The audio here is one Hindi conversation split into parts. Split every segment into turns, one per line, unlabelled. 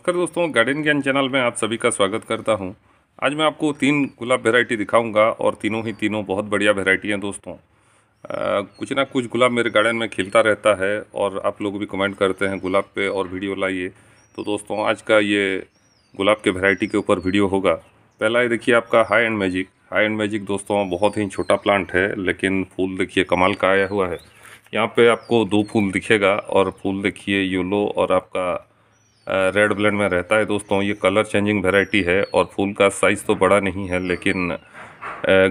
नमस्कार दोस्तों गार्डन ज्ञान चैनल में आप सभी का स्वागत करता हूं आज मैं आपको तीन गुलाब वेराइटी दिखाऊंगा और तीनों ही तीनों बहुत बढ़िया वेराइटी हैं दोस्तों आ, कुछ ना कुछ गुलाब मेरे गार्डन में खिलता रहता है और आप लोग भी कमेंट करते हैं गुलाब पे और वीडियो लाइए तो दोस्तों आज का ये गुलाब के वेराइटी के ऊपर वीडियो होगा पहला ये देखिए आपका high and magic high and magic दोस्तों बहुत ही छोटा प्लांट है लेकिन फूल देखिए कमाल का आया हुआ है यहाँ पे आपको दो फूल दिखेगा और फूल देखिए येलो और आपका रेड ब्लड में रहता है दोस्तों ये कलर चेंजिंग वेराइटी है और फूल का साइज़ तो बड़ा नहीं है लेकिन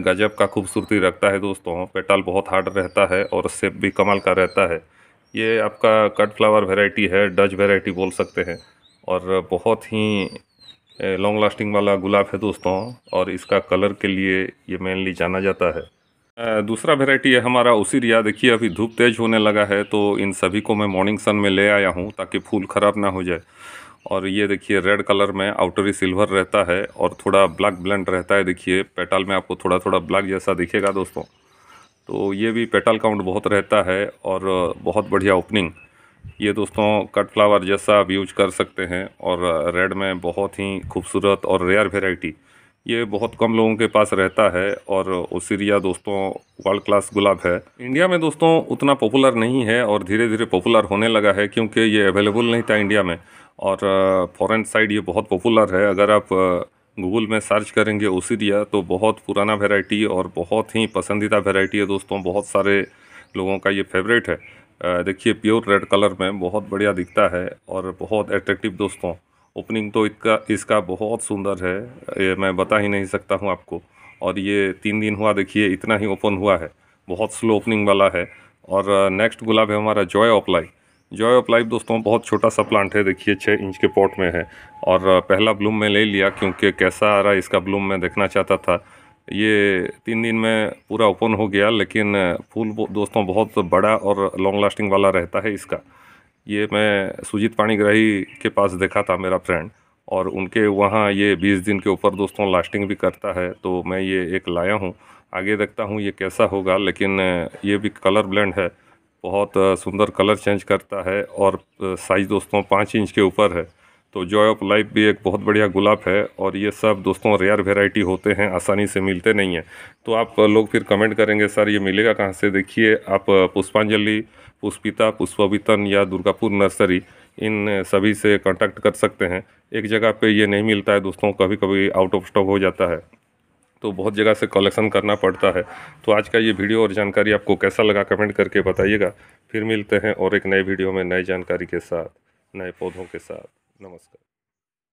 गजब का खूबसूरती रखता है दोस्तों पेटल बहुत हार्ड रहता है और सेप भी कमाल का रहता है ये आपका कट फ्लावर वेराइटी है डच वेराइटी बोल सकते हैं और बहुत ही लॉन्ग लास्टिंग वाला गुलाब है दोस्तों और इसका कलर के लिए ये मेनली जाना जाता है दूसरा वेराइटी है हमारा उसी रिया देखिए अभी धूप तेज होने लगा है तो इन सभी को मैं मॉर्निंग सन में ले आया हूँ ताकि फूल ख़राब ना हो जाए और ये देखिए रेड कलर में आउटरी सिल्वर रहता है और थोड़ा ब्लैक ब्लेंड रहता है देखिए पेटल में आपको थोड़ा थोड़ा ब्लैक जैसा दिखेगा दोस्तों तो ये भी पेटल काउंट बहुत रहता है और बहुत बढ़िया ओपनिंग ये दोस्तों कट फ्लावर जैसा आप यूज कर सकते हैं और रेड में बहुत ही खूबसूरत और रेयर वेराइटी ये बहुत कम लोगों के पास रहता है और ओसीरिया दोस्तों वर्ल्ड क्लास गुलाब है इंडिया में दोस्तों उतना पॉपुलर नहीं है और धीरे धीरे पॉपुलर होने लगा है क्योंकि ये अवेलेबल नहीं था इंडिया में और फॉरेन साइड ये बहुत पॉपुलर है अगर आप गूगल में सर्च करेंगे ओसीरिया तो बहुत पुराना वेराइटी और बहुत ही पसंदीदा वेराइटी है दोस्तों बहुत सारे लोगों का ये फेवरेट है देखिए प्योर रेड कलर में बहुत बढ़िया दिखता है और बहुत एट्रेक्टिव दोस्तों ओपनिंग तो इसका इसका बहुत सुंदर है ये मैं बता ही नहीं सकता हूँ आपको और ये तीन दिन हुआ देखिए इतना ही ओपन हुआ है बहुत स्लो ओपनिंग वाला है और नेक्स्ट गुलाब है हमारा joy of life joy of life दोस्तों बहुत छोटा सा प्लांट है देखिए छः इंच के पॉट में है और पहला ब्लूम मैं ले लिया क्योंकि कैसा आ रहा है इसका ब्लूम मैं देखना चाहता था ये तीन दिन में पूरा ओपन हो गया लेकिन फूल दोस्तों बहुत बड़ा और लॉन्ग लास्टिंग वाला रहता है इसका ये मैं सुजीत पाणीग्राही के पास देखा था मेरा फ्रेंड और उनके वहाँ ये बीस दिन के ऊपर दोस्तों लास्टिंग भी करता है तो मैं ये एक लाया हूँ आगे देखता हूँ ये कैसा होगा लेकिन ये भी कलर ब्लेंड है बहुत सुंदर कलर चेंज करता है और साइज़ दोस्तों पाँच इंच के ऊपर है तो जॉय ऑफ लाइफ भी एक बहुत बढ़िया गुलाब है और ये सब दोस्तों रेयर वेराइटी होते हैं आसानी से मिलते नहीं हैं तो आप लोग फिर कमेंट करेंगे सर ये मिलेगा कहाँ से देखिए आप पुष्पांजलि पुष्पिता पुष्पवितन या दुर्गापुर नर्सरी इन सभी से कांटेक्ट कर सकते हैं एक जगह पे ये नहीं मिलता है दोस्तों कभी कभी आउट ऑफ स्टॉक हो जाता है तो बहुत जगह से कलेक्शन करना पड़ता है तो आज का ये वीडियो और जानकारी आपको कैसा लगा कमेंट करके बताइएगा फिर मिलते हैं और एक नए वीडियो में नए जानकारी के साथ नए पौधों के साथ नमस्कार